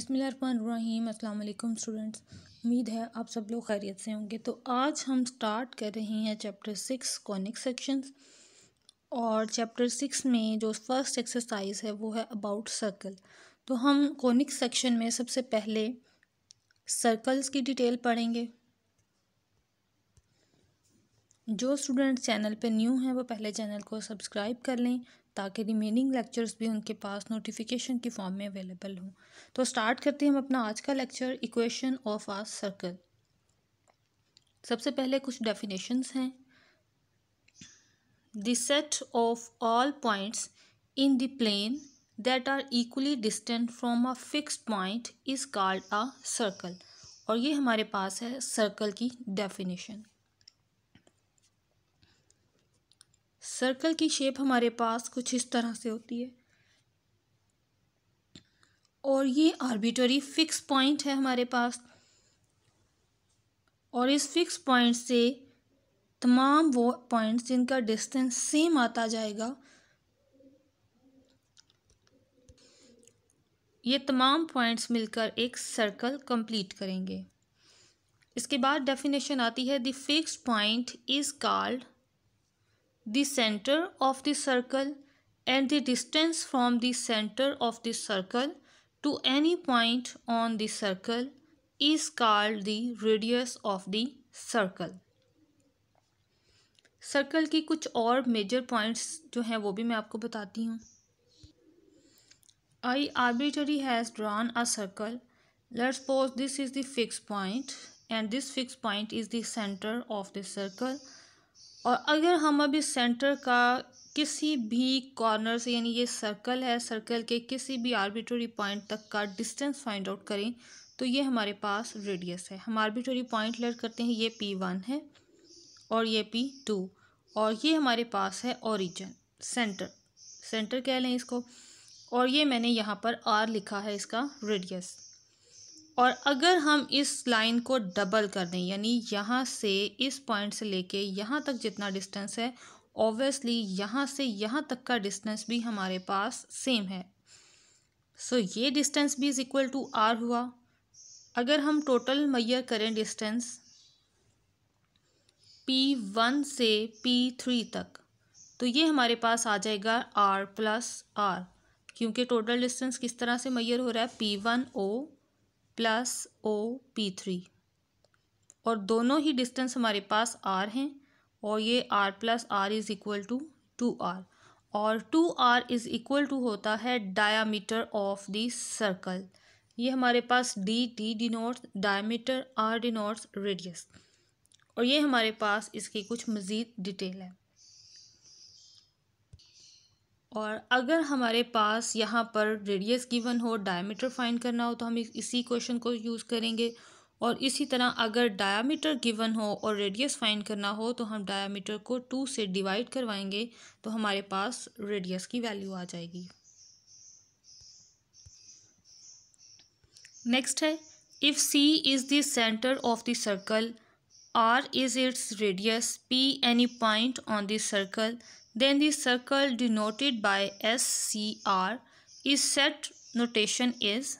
बिसमीम अल्लाम स्टूडेंट्स उम्मीद है आप सब लोग खैरियत से होंगे तो आज हम स्टार्ट कर रहे हैं चैप्टर सिक्स कॉनिक सेक्शंस और चैप्टर सिक्स में जो फर्स्ट एक्सरसाइज है वो है अबाउट सर्कल तो हम कॉनिक सेक्शन में सबसे पहले सर्कल्स की डिटेल पढ़ेंगे जो स्टूडेंट्स चैनल पे न्यू हैं वो पहले चैनल को सब्सक्राइब कर लें ताकि रिमेनिंग लेक्चर्स भी उनके पास नोटिफिकेशन की फॉर्म में अवेलेबल हों तो स्टार्ट करते हैं हम अपना आज का lecture equation of a circle सबसे पहले कुछ डेफिनेशंस हैं the set of all points in the plane that are equally distant from a fixed point is called a circle और ये हमारे पास है सर्कल की डेफिनेशन सर्कल की शेप हमारे पास कुछ इस तरह से होती है और ये आर्बिटरी फिक्स पॉइंट है हमारे पास और इस फिक्स पॉइंट से तमाम वो पॉइंट्स जिनका डिस्टेंस सेम आता जाएगा ये तमाम पॉइंट्स मिलकर एक सर्कल कंप्लीट करेंगे इसके बाद डेफिनेशन आती है the fix point is called the center of the circle and the distance from the center of the circle to any point on the circle is called the radius of the circle. Circle की कुछ और major points जो हैं वो भी मैं आपको बताती हूँ I arbitrary has drawn a circle let suppose this is the fix point and this fix point is the centre of the circle और अगर हम अभी सेंटर का किसी भी कॉर्नर से यानी ये सर्कल है सर्कल के किसी भी आर्बिट्री पॉइंट तक का डिस्टेंस फाइंड आउट करें तो ये हमारे पास रेडियस है हम आर्बिट्री पॉइंट लेट करते हैं ये पी वन है और ये पी टू और ये हमारे पास है ओरिजिन सेंटर सेंटर कह लें इसको और ये मैंने यहाँ पर आर लिखा है इसका रेडियस और अगर हम इस लाइन को डबल कर दें यानी यहाँ से इस पॉइंट से लेके यहाँ तक जितना डिस्टेंस है ऑब्वियसली यहाँ से यहाँ तक का डिस्टेंस भी हमारे पास सेम है सो so, ये डिस्टेंस भी इज़ इक्वल टू आर हुआ अगर हम टोटल मैयर करें डिस्टेंस पी वन से पी थ्री तक तो ये हमारे पास आ जाएगा आर प्लस आर क्योंकि टोटल डिस्टेंस किस तरह से मैयर हो रहा है P one O plus O P three और दोनों ही डिस्टेंस हमारे पास आर हैं और ये R plus R is equal to two R और two R is equal to होता है डायामीटर ऑफ द सर्कल ये हमारे पास D T denotes diameter R denotes radius और ये हमारे पास इसकी कुछ मज़ीद डिटेल है और अगर हमारे पास यहाँ पर रेडियस गिवन हो डायमीटर फाइंड करना हो तो हम इसी क्वेश्चन को यूज़ करेंगे और इसी तरह अगर डायामीटर गिवन हो और रेडियस फाइंड करना हो तो हम डायामीटर को टू से डिवाइड करवाएंगे तो हमारे पास रेडियस की वैल्यू आ जाएगी नेक्स्ट है if C is the centre of the circle R is its radius P any point on this circle then the circle denoted by SCR is set notation is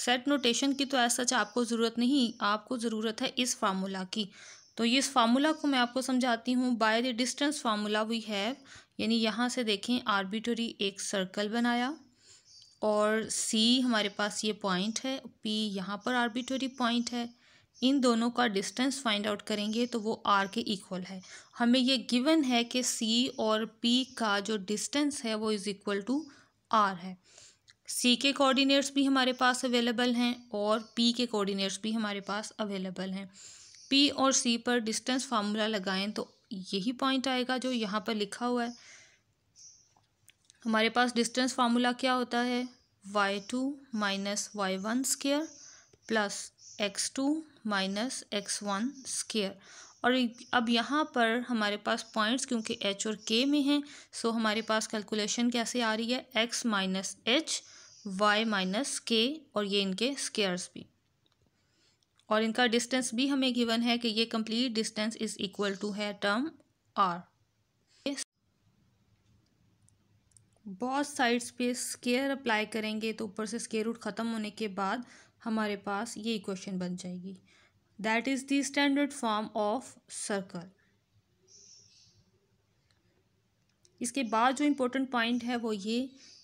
set notation की तो ऐसा सच आपको ज़रूरत नहीं आपको ज़रूरत है इस फार्मूला की तो इस फार्मूला को मैं आपको समझाती हूँ by the distance formula we have यानी यहाँ से देखें आर्बिटरी एक सर्कल बनाया और सी हमारे पास ये पॉइंट है पी यहाँ पर आर्बिटरी पॉइंट है इन दोनों का डिस्टेंस फाइंड आउट करेंगे तो वो आर के इक्वल है हमें ये गिवन है कि सी और पी का जो डिस्टेंस है वो इज़ इक्वल टू आर है सी के कोऑर्डिनेट्स भी हमारे पास अवेलेबल हैं और पी के कोऑर्डिनेट्स भी हमारे पास अवेलेबल हैं पी और सी पर डिस्टेंस फार्मूला लगाएं तो यही पॉइंट आएगा जो यहाँ पर लिखा हुआ है हमारे पास डिस्टेंस फार्मूला क्या होता है Y two minus Y one square plus X two minus X one square और अब यहाँ पर हमारे पास पॉइंट्स क्योंकि एच और के में हैं सो हमारे पास कैलकुलेशन कैसे आ रही है X minus H Y minus K और ये इनके स्केयर्स भी और इनका डिस्टेंस भी हमें गिवन है कि ये complete distance is equal to है टर्म आर बहुत साइड्स पे स्केयर अप्लाई करेंगे तो ऊपर से स्केयर रूट ख़त्म होने के बाद हमारे पास ये इक्वेशन बन जाएगी that is the standard form of circle इसके बाद जो इम्पोर्टेंट पॉइंट है वो ये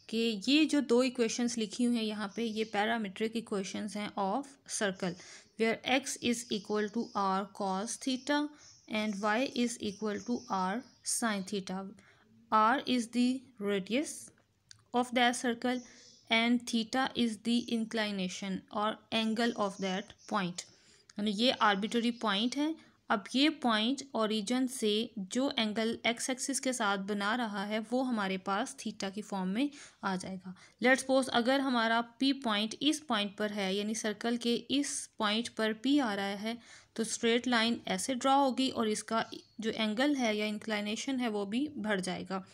कि ये जो दो इक्वेशंस लिखी हुई हैं यहाँ पे ये पैरामीट्रिक इक्वेशंस हैं of circle where X is equal to R cos theta and Y is equal to R sine theta R is the radius of that circle and theta is the inclination और angle of that point यानी ये arbitrary point है अब ये point origin से जो angle x axis के साथ बना रहा है वो हमारे पास थीटा की फॉर्म में आ जाएगा लेट्स सपोज अगर हमारा पी पॉइंट इस पॉइंट पर है यानी सर्कल के इस पॉइंट पर पी आ रहा है तो स्ट्रेट लाइन ऐसे ड्रा होगी और इसका जो एंगल है या इंक्लाइनेशन है वो भी बढ़ जाएगा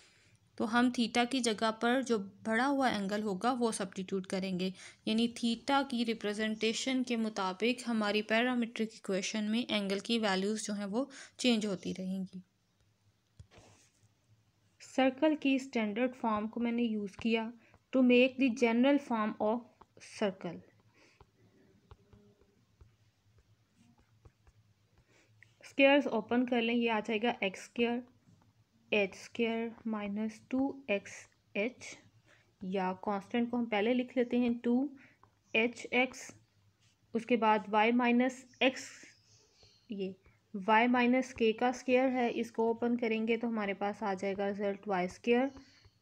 तो हम थीटा की जगह पर जो बढ़ा हुआ एंगल होगा वो सब्टीट्यूट करेंगे यानी थीटा की रिप्रेजेंटेशन के मुताबिक हमारी पैरामीट्रिक इक्वेशन में एंगल की वैल्यूज़ जो हैं वो चेंज होती रहेंगी सर्कल की स्टैंडर्ड फॉर्म को मैंने यूज़ किया to make the general form of circle squares open कर लें ये आ जाएगा x square h square minus two x h या कांस्टेंट को हम पहले लिख लेते हैं टू एच एक्स उसके बाद वाई माइनस एक्स ये वाई माइनस के का स्केयर है इसको ओपन करेंगे तो हमारे पास आ जाएगा result y square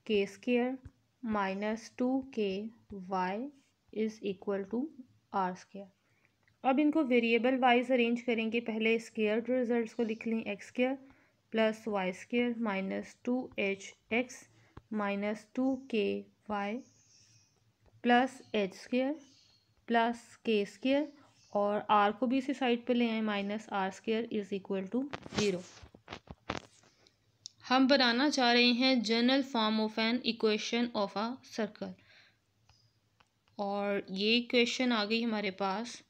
k square minus two k y is equal to r square अब इनको वेरिएबल वाइज अरेंज करेंगे पहले स्केयर रिजल्ट्स को लिख लें x square plus y square minus two h x minus two k y plus h square plus k square और r को भी इसी साइड पे ले आए minus r square is equal to zero हम बनाना चाह रहे हैं general form of an equation of a circle और ये इक्वेशन आ गई हमारे पास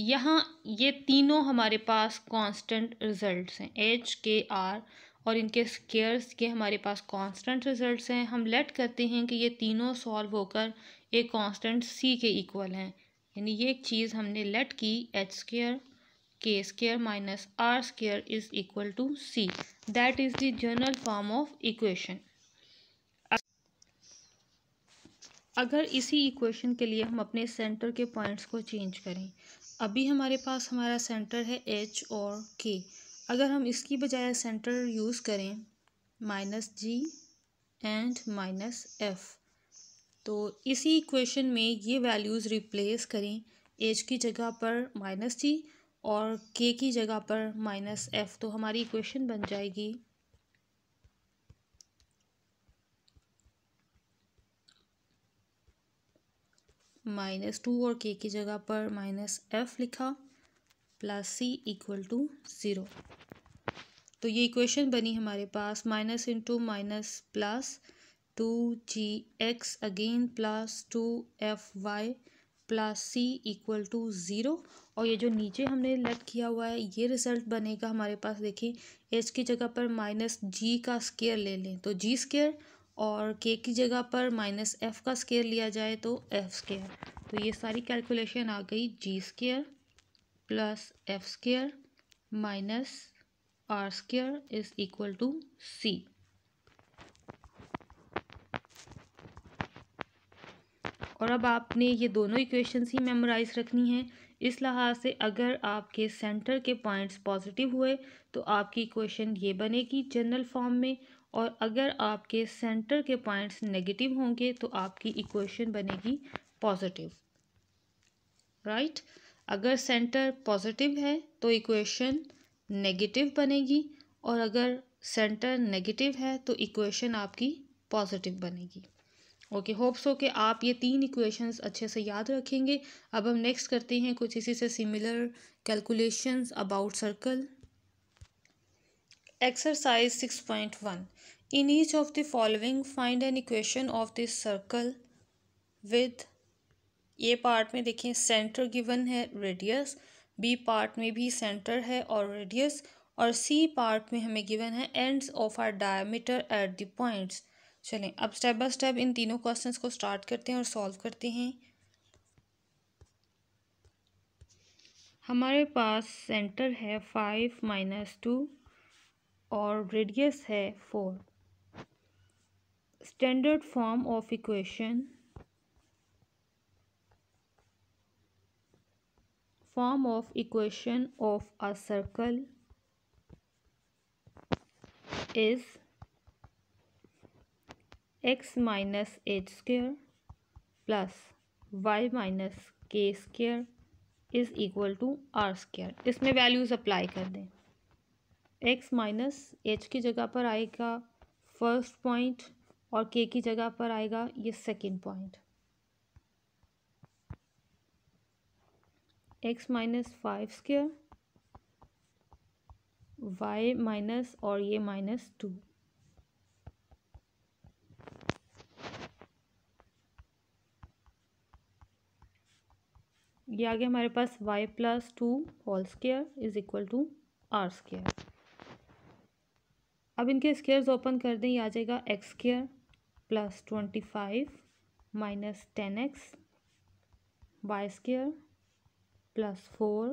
यहाँ ये तीनों हमारे पास कांस्टेंट रिजल्ट्स हैं एच के आर और इनके स्केयर्स के हमारे पास कांस्टेंट रिजल्ट्स हैं हम लेट करते हैं कि ये तीनों सॉल्व होकर एक कांस्टेंट सी के इक्वल हैं यानी ये एक चीज़ हमने लेट की h square k square minus r square is equal to c that is the general form of equation अगर इसी इक्वेशन के लिए हम अपने सेंटर के पॉइंट्स को चेंज करें अभी हमारे पास हमारा सेंटर है एच और के अगर हम इसकी बजाय सेंटर यूज़ करें minus g and minus f तो इसी इक्वेशन में ये वैल्यूज़ रिप्लेस करें एच की जगह पर माइनस जी और के की जगह पर माइनस एफ़ तो हमारी इक्वेशन बन जाएगी माइनस टू और के की जगह पर माइनस एफ लिखा plus c equal to zero तो ये इक्वेशन बनी हमारे पास minus into minus plus two g x again plus two f y plus c equal to zero और ये जो नीचे हमने लेट किया हुआ है ये रिज़ल्ट बनेगा हमारे पास देखिए एच की जगह पर माइनस जी का स्केयर ले लें तो जी स्केयर और के की जगह पर माइनस एफ़ का स्केयर लिया जाए तो एफ़ स्केयर तो ये सारी कैलकुलेशन आ गई g square plus f square minus r square is equal to c और अब आपने ये दोनों इक्वेशंस ही मेमोराइज रखनी है इस लिहाज से अगर आपके सेंटर के पॉइंट्स पॉजिटिव हुए तो आपकी इक्वेशन ये बनेगी जनरल फॉर्म में और अगर आपके सेंटर के पॉइंट्स नेगेटिव होंगे तो आपकी इक्वेशन बनेगी पॉजिटिव राइट right? अगर सेंटर पॉजिटिव है तो इक्वेशन नेगेटिव बनेगी और अगर सेंटर नेगेटिव है तो इक्वेशन आपकी पॉजिटिव बनेगी ओके होप्स हो कि आप ये तीन इक्वेशंस अच्छे से याद रखेंगे अब हम नेक्स्ट करते हैं कुछ इसी से similar calculations about circle exercise six point one in each of the following find an equation of this circle with a part में देखें सेंटर गिवन है रेडियस बी पार्ट में भी सेंटर है और रेडियस और सी पार्ट में हमें गिवन है ends of r diameter at the points चलें अब स्टेप बाय स्टेप इन तीनों क्वेश्चंस को स्टार्ट करते हैं और सॉल्व करते हैं हमारे पास सेंटर है फाइव माइनस टू और रेडियस है four standard form of equation form of equation of a circle is x minus h square plus y minus k square is equal to r square इसमें values apply कर दें x minus H की जगह पर आएगा first point और के की जगह पर आएगा ये second point x minus five square y minus और ये माइनस टू ये आगे हमारे पास y plus two whole square is equal to r square अब इनके स्केयर्स ओपन कर दें ये आ जाएगा x square plus twenty five minus ten x y square plus four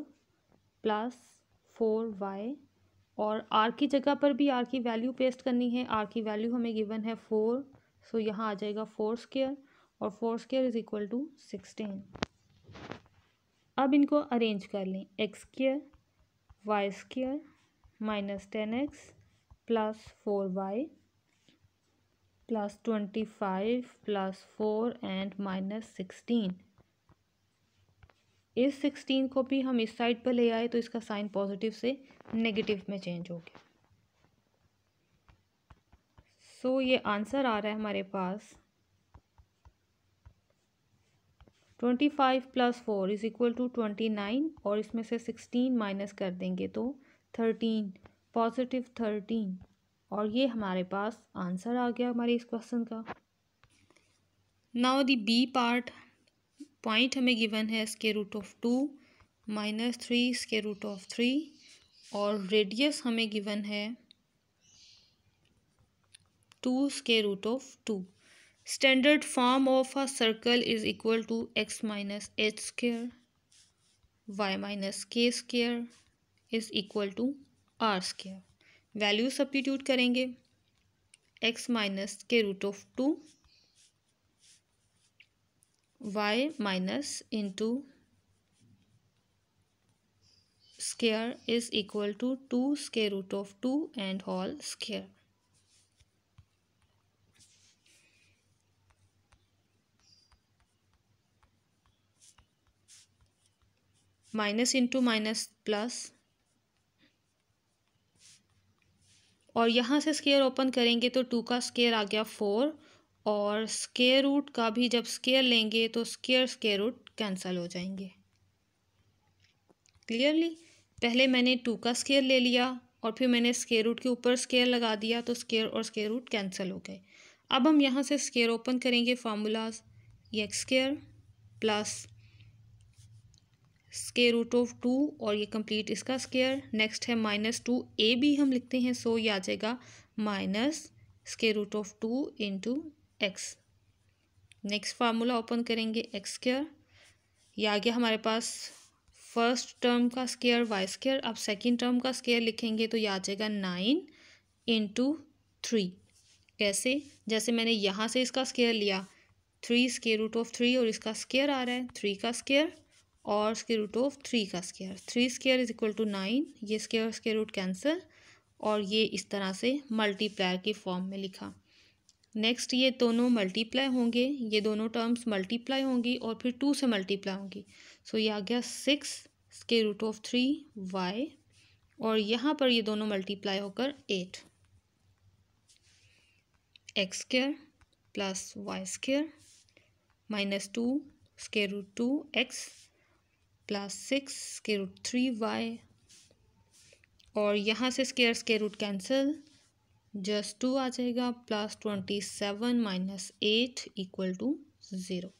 plus four y और आर की जगह पर भी आर की वैल्यू पेस्ट करनी है आर की वैल्यू हमें गिवन है फोर सो यहाँ आ जाएगा फोर स्केयर और four square is equal to sixteen अब इनको अरेंज कर लें x square y square minus ten x plus four y plus twenty five plus four and minus sixteen इस सिक्सटीन को भी हम इस साइड पर ले आए तो इसका साइन पॉजिटिव से नेगेटिव में चेंज हो गया सो so, ये आंसर आ रहा है हमारे पास twenty five plus four is equal to twenty nine और इसमें से सिक्सटीन माइनस कर देंगे तो थर्टीन पॉजिटिव थर्टीन और ये हमारे पास आंसर आ गया हमारे इस क्वेश्चन का now the b part point हमें गिवन है इसके root of two minus three इसके रूट ऑफ थ्री और रेडियस हमें गिवन है two square root of two standard form of a circle is equal to x minus h square y minus k square is equal to r square value substitute करेंगे x minus के root of two y minus into square is equal to to square root of two and whole square minus into minus plus और यहाँ से square open करेंगे तो to का square आ गया four और स्केयर रूट का भी जब स्केयर लेंगे तो स्केयर स्केयर रूट कैंसल हो जाएंगे क्लियरली पहले मैंने टू का स्केयर ले लिया और फिर मैंने स्केयर रूट के ऊपर स्केयर लगा दिया तो स्केयर और स्केयर रूट कैंसिल हो गए अब हम यहाँ से स्केयर ओपन करेंगे formulas x square plus square root of two और ये कंप्लीट इसका स्केयर नेक्स्ट है माइनस टू ए भी हम लिखते हैं सो ये आ जाएगा minus square root of two into x next formula open करेंगे एक्स स्केयर ये आ गया हमारे पास फर्स्ट टर्म का स्केयर वाई स्केयर अब सेकेंड टर्म का स्केयर लिखेंगे तो ये आ जाएगा नाइन इंटू थ्री कैसे जैसे मैंने यहाँ से इसका स्केयर लिया three square root of three और इसका स्केयर आ रहा है थ्री का स्केयर और स्केयर रूट ऑफ थ्री का square three square is equal to nine ये स्केयर स्केयर रूट कैंसिल और ये इस तरह से मल्टीप्लायर के फॉर्म में लिखा नेक्स्ट ये दोनों मल्टीप्लाई होंगे ये दोनों टर्म्स मल्टीप्लाई होंगी और फिर टू से मल्टीप्लाई होंगी सो so, ये आ गया six square root of three y और यहाँ पर ये दोनों मल्टीप्लाई होकर eight x square plus y square minus two square root two x plus six के रूट थ्री वाई और यहाँ से स्केयर के रूट कैंसिल जस्ट टू आ जाएगा plus twenty seven minus eight equal to zero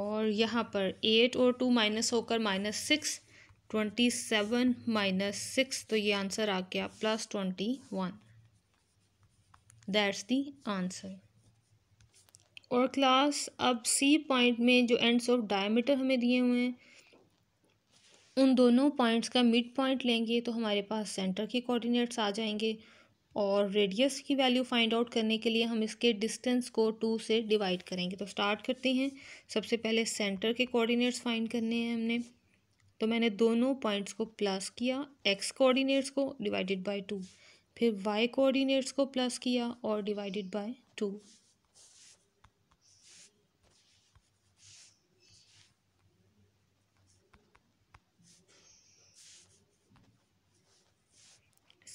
और यहाँ पर एट और टू माइनस होकर minus six twenty seven minus six तो ये आंसर आ गया plus twenty one that's the answer और क्लास अब सी पॉइंट में जो एंड्स ऑफ डायमीटर हमें दिए हुए हैं उन दोनों पॉइंट्स का मिड पॉइंट लेंगे तो हमारे पास सेंटर के कोऑर्डिनेट्स आ जाएंगे और रेडियस की वैल्यू फाइंड आउट करने के लिए हम इसके डिस्टेंस को टू से डिवाइड करेंगे तो स्टार्ट करते हैं सबसे पहले सेंटर के कोऑर्डिनेट्स फाइंड करने हैं हमने तो मैंने दोनों पॉइंट्स को प्लस किया एक्स कोऑर्डिनेट्स को डिवाइडेड बाय टू फिर वाई कोऑर्डिनेट्स को प्लस किया और divided by two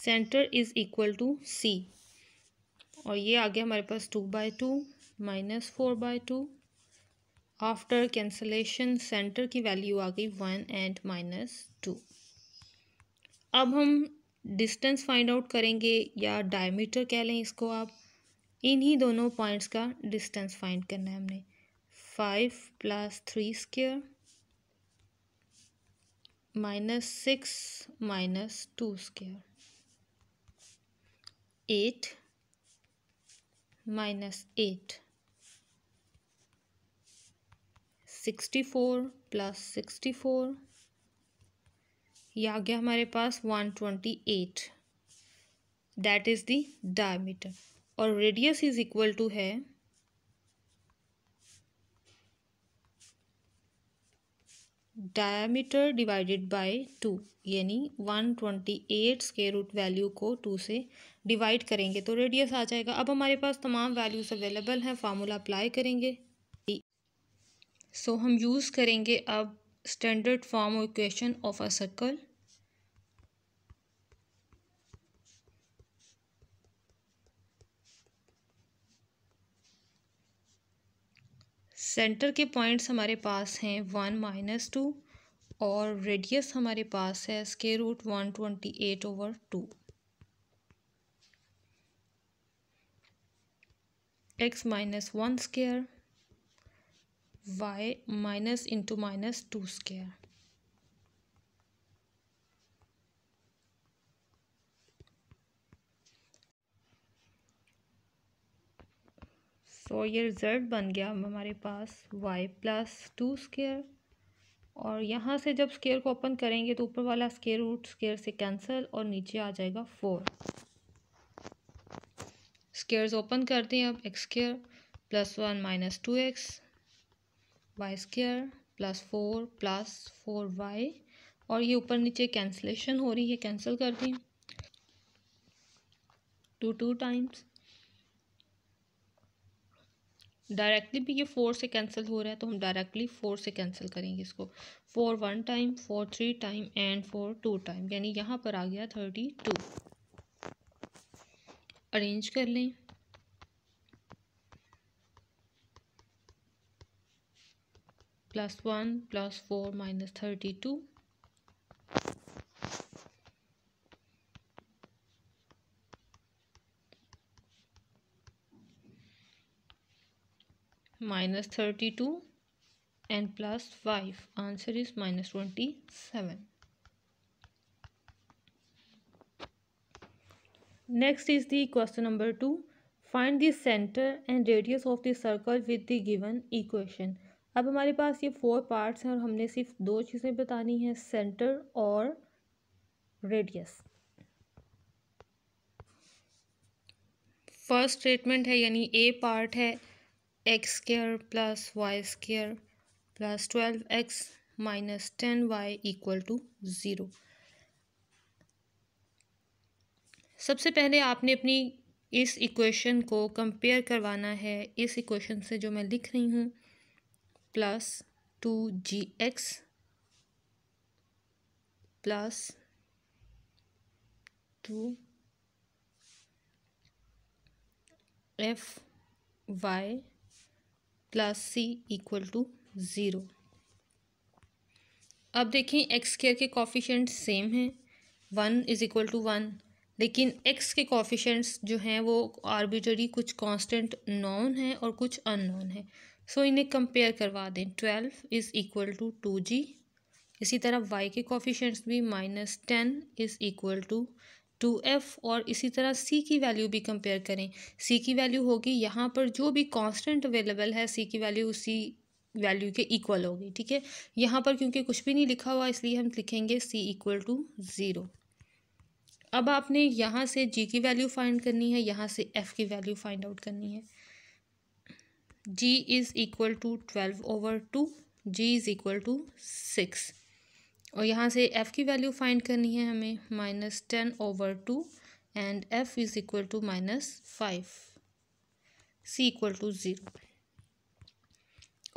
centre is equal to c और ये आ गया हमारे पास two by two minus four by two after cancellation centre की वैल्यू आ गई वन एंड माइनस टू अब हम डिस्टेंस फाइंड आउट करेंगे या डायमीटर कह लें इसको आप इन्हीं दोनों पॉइंट्स का डिस्टेंस फाइंड करना है हमने five plus three square minus six minus two square eight minus eight sixty four plus sixty four या आ गया हमारे पास one twenty eight that is the diameter और रेडियस इज इक्वल टू है डायमीटर डिवाइडेड बाय टू यानी one twenty eight के root value को टू से डिवाइड करेंगे तो रेडियस आ जाएगा अब हमारे पास तमाम वैल्यूज़ अवेलेबल हैं फार्मूला अप्लाई करेंगे सो हम यूज़ करेंगे अब स्टैंडर्ड फॉर्म और equation of a circle centre के पॉइंट्स हमारे पास हैं वन माइनस टू और रेडियस हमारे पास है square root one twenty eight over two x minus one square y minus into minus two square so ये रिज़ल्ट बन गया हमारे पास वाई प्लस टू स्केयर और यहाँ से जब स्केयर को ओपन करेंगे तो ऊपर वाला स्केयर रूट स्केयर से कैंसिल और नीचे आ जाएगा फोर स्केयर्स ओपन करते हैं अब x square plus one minus two x y square plus four plus four y और ये ऊपर नीचे कैंसलेशन हो रही है कैंसिल कर दी टू टू टाइम्स डायरेक्टली भी ये फोर से कैंसिल हो रहा है तो हम डायरेक्टली फोर से कैंसिल करेंगे इसको four one time four three time and four two time यानी यहाँ पर आ गया थर्टी टू अरेंज कर लें plus 1 plus 4 minus 32 minus 32 and plus 5 answer is minus 27 next is the question number 2 find the center and radius of the circle with the given equation अब हमारे पास ये four parts हैं और हमने सिर्फ दो चीज़ें बतानी हैं सेंटर और रेडियस फर्स्ट स्टेटमेंट है यानी ए पार्ट है x square plus y square plus twelve x minus ten y equal to zero सबसे पहले आपने अपनी इस इक्वेशन को कंपेयर करवाना है इस इक्वेशन से जो मैं लिख रही हूँ plus two g x plus two f y plus c equal to zero अब देखें एक्स केयर के कॉफिशेंट सेम हैं one is equal to one लेकिन एक्स के कॉफिशेंट्स जो हैं वो आर्बिटरी कुछ कांस्टेंट नॉन हैं और कुछ अननोन हैं सो इन्हें कंपेयर करवा दें twelve is equal to two g इसी तरह वाई के कॉफिशेंट्स भी minus ten is equal to two f और इसी तरह सी की वैल्यू भी कंपेयर करें सी की वैल्यू होगी यहाँ पर जो भी कांस्टेंट अवेलेबल है सी की वैल्यू उसी वैल्यू के इक्वल होगी ठीक है यहाँ पर क्योंकि कुछ भी नहीं लिखा हुआ इसलिए हम लिखेंगे सी इक्वल टू ज़ीरो अब आपने यहाँ से जी की वैल्यू फाइंड करनी है यहाँ से एफ़ की वैल्यू फाइंड आउट करनी है g is equal to twelve over two g is equal to six और यहाँ से एफ़ की वैल्यू फाइंड करनी है हमें minus ten over two and f is equal to minus five c equal to zero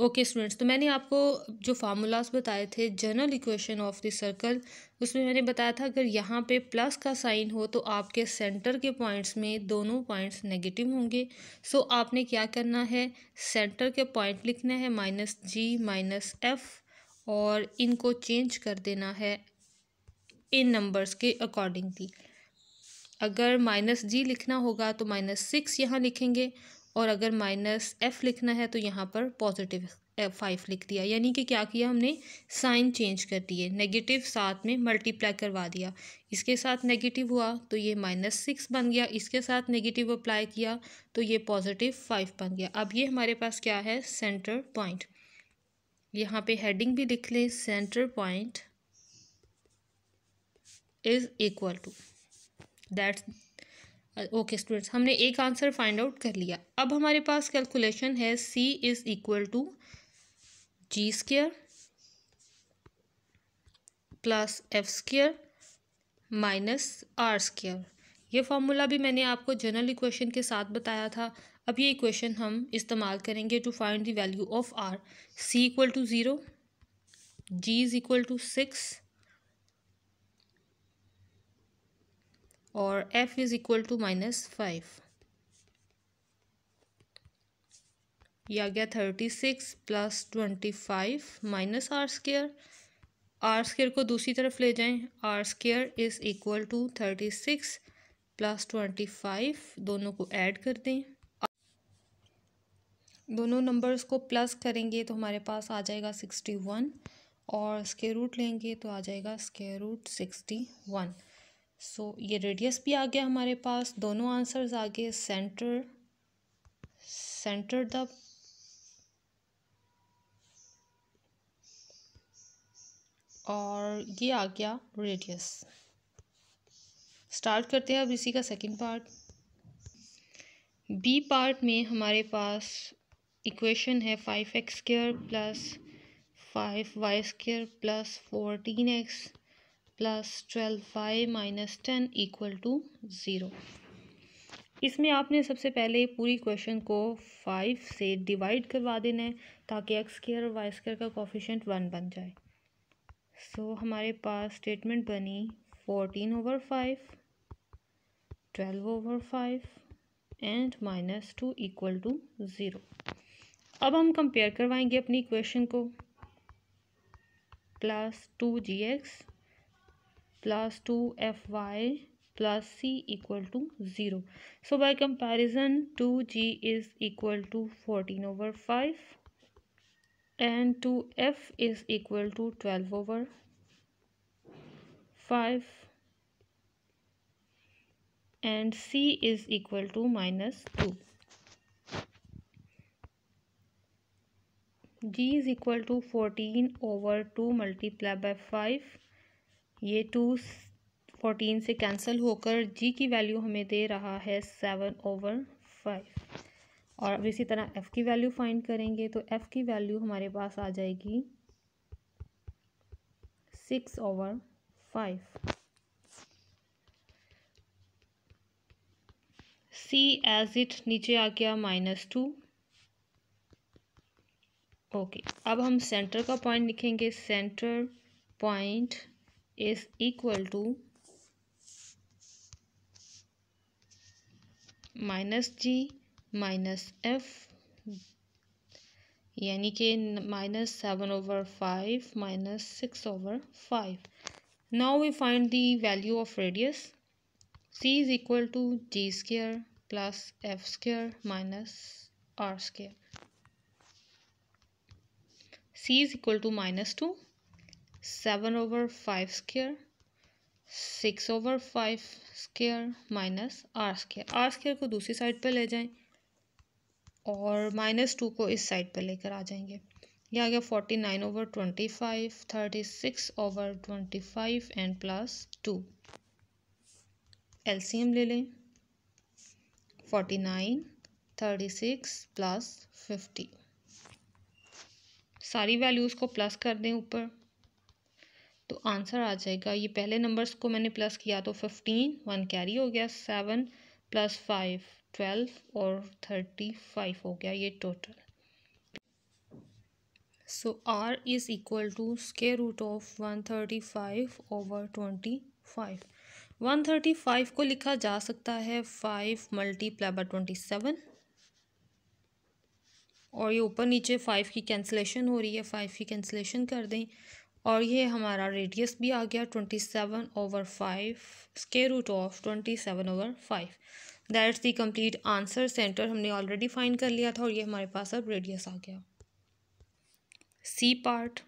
okay okay students तो मैंने आपको जो फार्मूलाज बताए थे general equation of the circle उसमें मैंने बताया था अगर यहाँ पे प्लस का साइन हो तो आपके सेंटर के पॉइंट्स में दोनों पॉइंट्स नेगेटिव होंगे सो so, आपने क्या करना है सेंटर के पॉइंट लिखना है माइनस जी माइनस एफ और इनको चेंज कर देना है इन नंबर्स के अकॉर्डिंगली अगर माइनस जी लिखना होगा तो माइनस सिक्स यहाँ लिखेंगे और अगर माइनस एफ लिखना है तो यहाँ पर पॉजिटिव फाइव लिख दिया यानी कि क्या किया हमने साइन चेंज कर दिए नेगेटिव साथ में मल्टीप्लाई करवा दिया इसके साथ नेगेटिव हुआ तो ये माइनस सिक्स बन गया इसके साथ नेगेटिव अप्लाई किया तो ये पॉजिटिव फाइव बन गया अब ये हमारे पास क्या है सेंटर पॉइंट यहाँ पे हेडिंग भी लिख लें centre point is equal to that's okay students हमने एक आंसर फाइंड आउट कर लिया अब हमारे पास कैलकुलेशन है c is equal to g square plus f square minus r square ये फार्मूला भी मैंने आपको जनरल इक्वेशन के साथ बताया था अब ये इक्वेशन हम इस्तेमाल करेंगे to find the value of r c equal to zero g is equal to six और f is equal to minus five ये आ गया thirty six plus twenty five minus r square r square को दूसरी तरफ ले जाएं r square is equal to thirty six plus twenty five दोनों को ऐड कर दें दोनों नंबर्स को प्लस करेंगे तो हमारे पास आ जाएगा सिक्सटी वन और स्केयर रूट लेंगे तो आ जाएगा square root sixty one so so, ये रेडियस भी आ गया हमारे पास दोनों आंसर्स आ गए सेंटर सेंटर द और ये आ गया रेडियस स्टार्ट करते हैं अब इसी का सेकंड पार्ट बी पार्ट में हमारे पास इक्वेशन है five x square plus five y square plus fourteen x plus twelve five minus ten equal to zero इसमें आपने सबसे पहले पूरी क्वेश्चन को फाइव से डिवाइड करवा देना है ताकि एक्स स्केयर और वाई स्केयर का कॉफिशेंट वन बन जाए सो so, हमारे पास स्टेटमेंट बनी fourteen over five twelve over five and minus two equal to zero अब हम कंपेयर करवाएंगे अपनी क्वेश्चन को plus two g x plus 2fy plus c equal to 0 so by comparison 2g is equal to 14 over 5 and 2f is equal to 12 over 5 and c is equal to minus 2 g is equal to 14 over 2 multiplied by 5 ये to fourteen से cancel होकर जी की value हमें दे रहा है seven over five और अब इसी तरह एफ़ की वैल्यू फाइंड करेंगे तो एफ़ की वैल्यू हमारे पास आ जाएगी six over five c as it नीचे आ गया माइनस टू ओके अब हम सेंटर का पॉइंट लिखेंगे centre point is equal to minus g minus f yani ke minus 7 over 5 minus 6 over 5 now we find the value of radius c is equal to g square plus f square minus r square c is equal to minus 2 seven over five square six over five square minus r square r square को दूसरी side पर ले जाएं और minus two को इस side पर लेकर आ जाएंगे ये आ गया forty nine over twenty five thirty six over twenty five and plus two LCM ले लें forty nine thirty six plus fifty सारी वैल्यूज़ को प्लस कर दें ऊपर तो आंसर आ जाएगा ये पहले नंबर्स को मैंने प्लस किया तो फिफ्टीन वन कैरी हो गया सेवन प्लस फाइव ट्वेल्व और थर्टी फाइव हो गया ये total so r is equal to square root of one thirty five over twenty five one thirty five को लिखा जा सकता है five multiply by twenty seven और ये ऊपर नीचे फाइव की कैंसलेशन हो रही है फाइव की कैंसलेशन कर दें और ये हमारा रेडियस भी आ गया twenty seven over five square root of twenty seven over five that's the complete answer centre हमने ऑलरेडी फाइंड कर लिया था और ये हमारे पास अब रेडियस आ गया सी पार्ट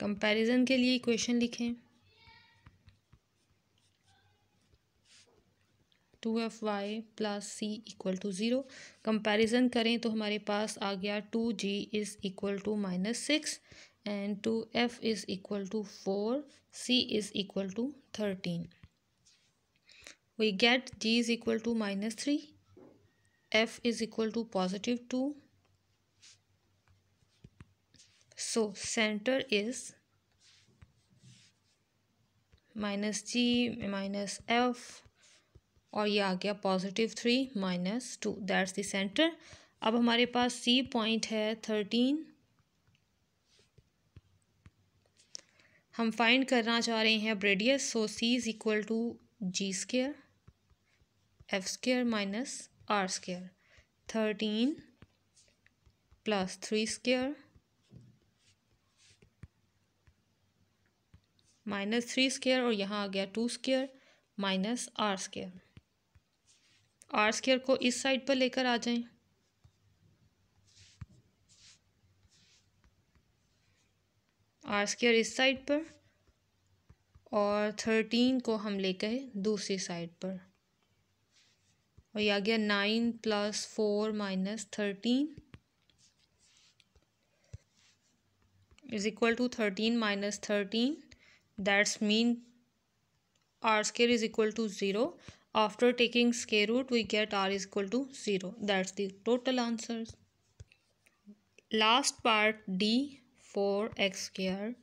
कंपैरिजन के लिए इक्वेशन लिखें two f y plus c equal to zero comparison करें तो हमारे पास आ गया two g is equal to minus six and two f is equal to four c is equal to thirteen we get g is equal to minus three f is equal to positive two so centre is minus g minus f और ये आ गया positive three minus two that's centre अब हमारे पास c point है thirteen हम find करना चाह रहे हैं radius so c is equal to g square f square minus r square thirteen plus three square minus three square और यहाँ आ गया two square minus r square r square को इस साइड पर लेकर आ जाएं आर स्केयर इस साइड पर और थर्टीन को हम ले दूसरी साइड पर और ये आ गया nine plus four minus thirteen is equal to thirteen minus thirteen that's mean r square is equal to zero After taking square root, we get r is equal to 0. That's the total answers. Last part d 4x square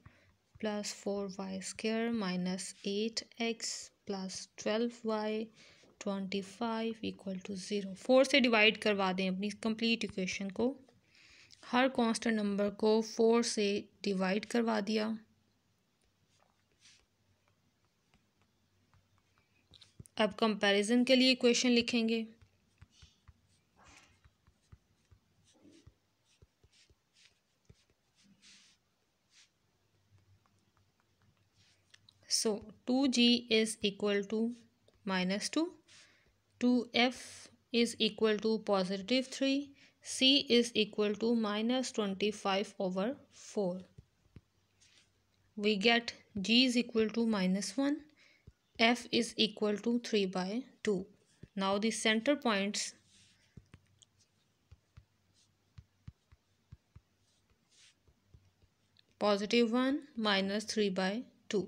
plus 4y square minus 8x plus 12y 25 twenty five equal to zero four से divide करवा दें अपनी complete equation को हर constant number को four से divide करवा दिया अब कंपैरिजन के लिए क्वेश्चन लिखेंगे so two g is equal to minus two two f is equal to positive three c is equal to minus twenty five over four we get g is equal to minus one f is equal to 3 by 2. Now the center points positive 1 minus 3 by 2.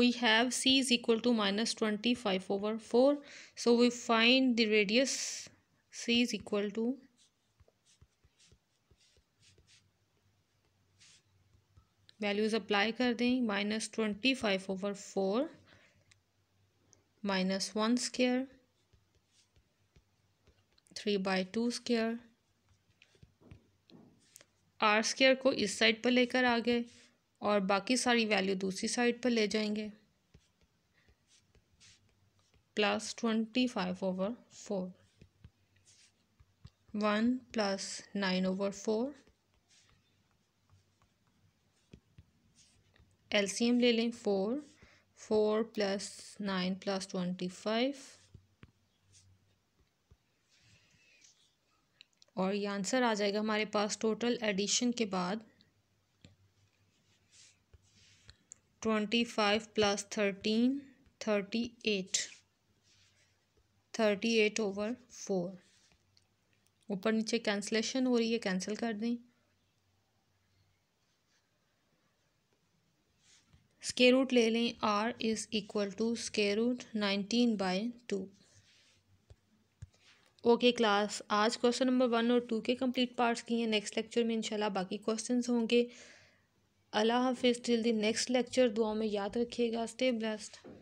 We have c is equal to minus 25 over 4. So we find the radius c is equal to values apply कर दें minus twenty five over four minus one square three by two square r square को इस side पर लेकर आ गए और बाकी सारी वैल्यू दूसरी साइड पर ले जाएंगे plus twenty five over four one plus nine over four LCM ले लें four four plus nine plus twenty five और ये आंसर आ जाएगा हमारे पास टोटल एडिशन के बाद twenty five plus thirteen thirty eight thirty eight over four ऊपर नीचे कैंसलेशन हो रही है कैंसिल कर दें स्केयर रूट ले लें r is equal to square root nineteen by two okay class आज क्वेश्चन नंबर वन और टू के कंप्लीट पार्ट्स किए हैं नेक्स्ट लेक्चर में इंशाल्लाह बाकी क्वेश्चंस होंगे अल्लाह हाफिज़ टिल द नेक्स्ट लेक्चर दुआ में याद रखिएगा स्टे ब्लेस्ड